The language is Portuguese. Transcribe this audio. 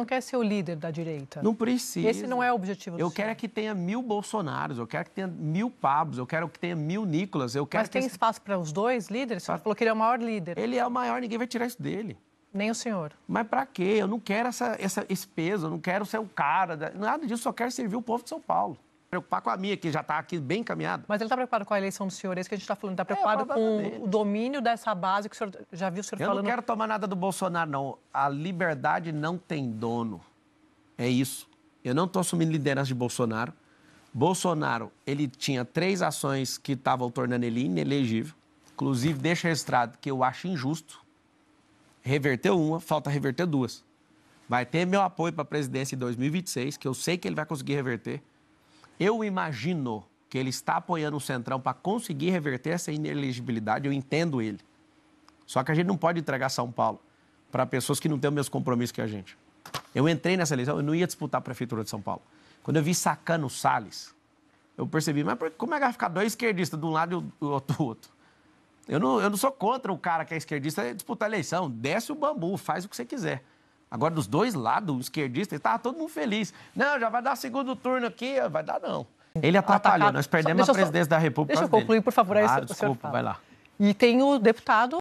não quer ser o líder da direita. Não precisa. Esse não é o objetivo do Eu senhor. quero é que tenha mil Bolsonaros, eu quero que tenha mil Pablos, eu quero que tenha mil Nicolas, eu quero Mas que tem esse... espaço para os dois líderes? Você falou que ele é o maior líder. Ele é o maior, ninguém vai tirar isso dele. Nem o senhor. Mas para quê? Eu não quero essa, essa, esse peso, eu não quero ser o cara, nada disso, só quero servir o povo de São Paulo preocupar com a minha, que já está aqui bem caminhada. Mas ele está preocupado com a eleição do senhor, esse é que a gente está falando, está é, preocupado é, com dele. o domínio dessa base que o senhor já viu o senhor Eu falando. Eu não quero tomar nada do Bolsonaro, não. A liberdade não tem dono. É isso. Eu não estou assumindo liderança de Bolsonaro. Bolsonaro, ele tinha três ações que estavam tornando ele inelegível. Inclusive, deixa registrado que eu acho injusto. Reverteu uma, falta reverter duas. Vai ter meu apoio para a presidência em 2026, que eu sei que ele vai conseguir reverter. Eu imagino que ele está apoiando o Centrão para conseguir reverter essa inelegibilidade, eu entendo ele. Só que a gente não pode entregar São Paulo para pessoas que não têm o mesmo compromisso que a gente. Eu entrei nessa eleição, eu não ia disputar a Prefeitura de São Paulo. Quando eu vi sacando o Salles, eu percebi, mas como é que vai ficar dois esquerdistas de um lado e o outro do outro? Eu não, eu não sou contra o cara que é esquerdista disputar a eleição. Desce o bambu, faz o que você quiser. Agora, dos dois lados, o esquerdista, estava todo mundo feliz. Não, já vai dar segundo turno aqui, vai dar não. Ele atrapalhou, Atacado. nós perdemos só, a presidência só, da República. Deixa eu concluir, dele. por favor, claro, aí o senhor fala. vai lá. E tem o deputado